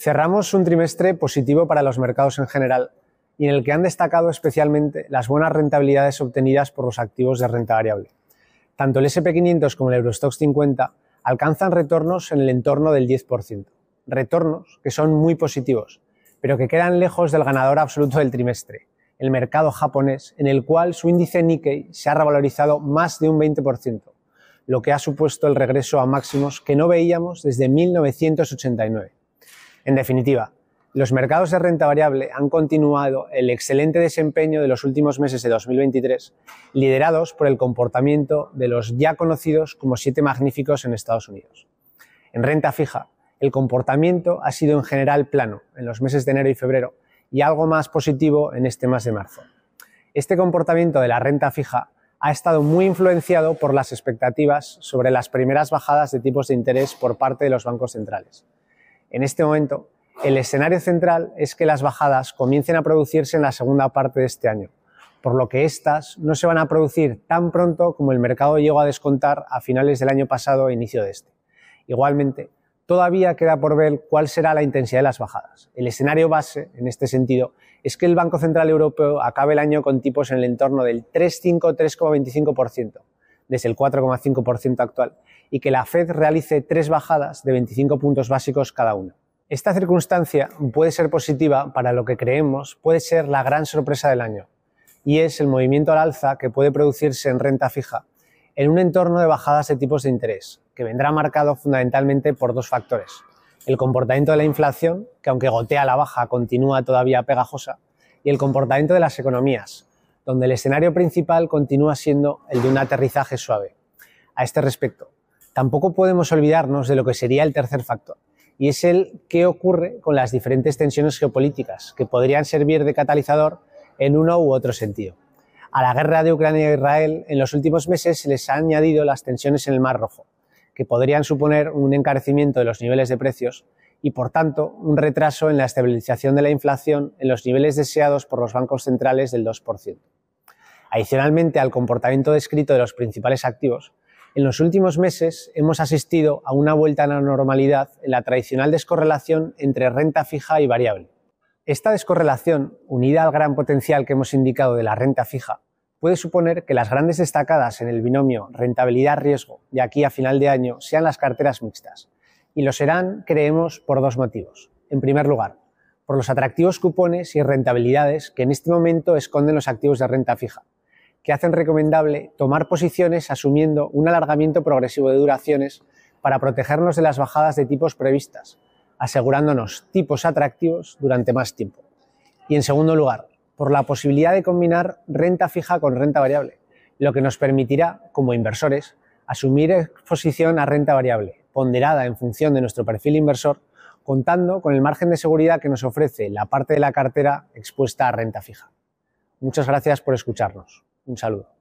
Cerramos un trimestre positivo para los mercados en general y en el que han destacado especialmente las buenas rentabilidades obtenidas por los activos de renta variable. Tanto el SP500 como el Eurostox 50 alcanzan retornos en el entorno del 10%, retornos que son muy positivos, pero que quedan lejos del ganador absoluto del trimestre, el mercado japonés, en el cual su índice Nikkei se ha revalorizado más de un 20%, lo que ha supuesto el regreso a máximos que no veíamos desde 1989. En definitiva, los mercados de renta variable han continuado el excelente desempeño de los últimos meses de 2023, liderados por el comportamiento de los ya conocidos como siete magníficos en Estados Unidos. En renta fija, el comportamiento ha sido en general plano en los meses de enero y febrero y algo más positivo en este mes de marzo. Este comportamiento de la renta fija ha estado muy influenciado por las expectativas sobre las primeras bajadas de tipos de interés por parte de los bancos centrales en este momento, el escenario central es que las bajadas comiencen a producirse en la segunda parte de este año, por lo que estas no se van a producir tan pronto como el mercado llegó a descontar a finales del año pasado e inicio de este. Igualmente, todavía queda por ver cuál será la intensidad de las bajadas. El escenario base, en este sentido, es que el Banco Central Europeo acabe el año con tipos en el entorno del 3,5-3,25%, desde el 4,5% actual, y que la Fed realice tres bajadas de 25 puntos básicos cada una. Esta circunstancia puede ser positiva para lo que creemos puede ser la gran sorpresa del año, y es el movimiento al alza que puede producirse en renta fija, en un entorno de bajadas de tipos de interés, que vendrá marcado fundamentalmente por dos factores. El comportamiento de la inflación, que aunque gotea la baja, continúa todavía pegajosa, y el comportamiento de las economías, donde el escenario principal continúa siendo el de un aterrizaje suave. A este respecto, tampoco podemos olvidarnos de lo que sería el tercer factor, y es el qué ocurre con las diferentes tensiones geopolíticas que podrían servir de catalizador en uno u otro sentido. A la guerra de Ucrania e Israel en los últimos meses se les ha añadido las tensiones en el Mar Rojo, que podrían suponer un encarecimiento de los niveles de precios y, por tanto, un retraso en la estabilización de la inflación en los niveles deseados por los bancos centrales del 2%. Adicionalmente al comportamiento descrito de los principales activos, en los últimos meses hemos asistido a una vuelta a la normalidad en la tradicional descorrelación entre renta fija y variable. Esta descorrelación, unida al gran potencial que hemos indicado de la renta fija, puede suponer que las grandes destacadas en el binomio rentabilidad-riesgo de aquí a final de año sean las carteras mixtas. Y lo serán, creemos, por dos motivos. En primer lugar, por los atractivos cupones y rentabilidades que en este momento esconden los activos de renta fija que hacen recomendable tomar posiciones asumiendo un alargamiento progresivo de duraciones para protegernos de las bajadas de tipos previstas, asegurándonos tipos atractivos durante más tiempo. Y en segundo lugar, por la posibilidad de combinar renta fija con renta variable, lo que nos permitirá, como inversores, asumir exposición a renta variable, ponderada en función de nuestro perfil inversor, contando con el margen de seguridad que nos ofrece la parte de la cartera expuesta a renta fija. Muchas gracias por escucharnos. Un saludo.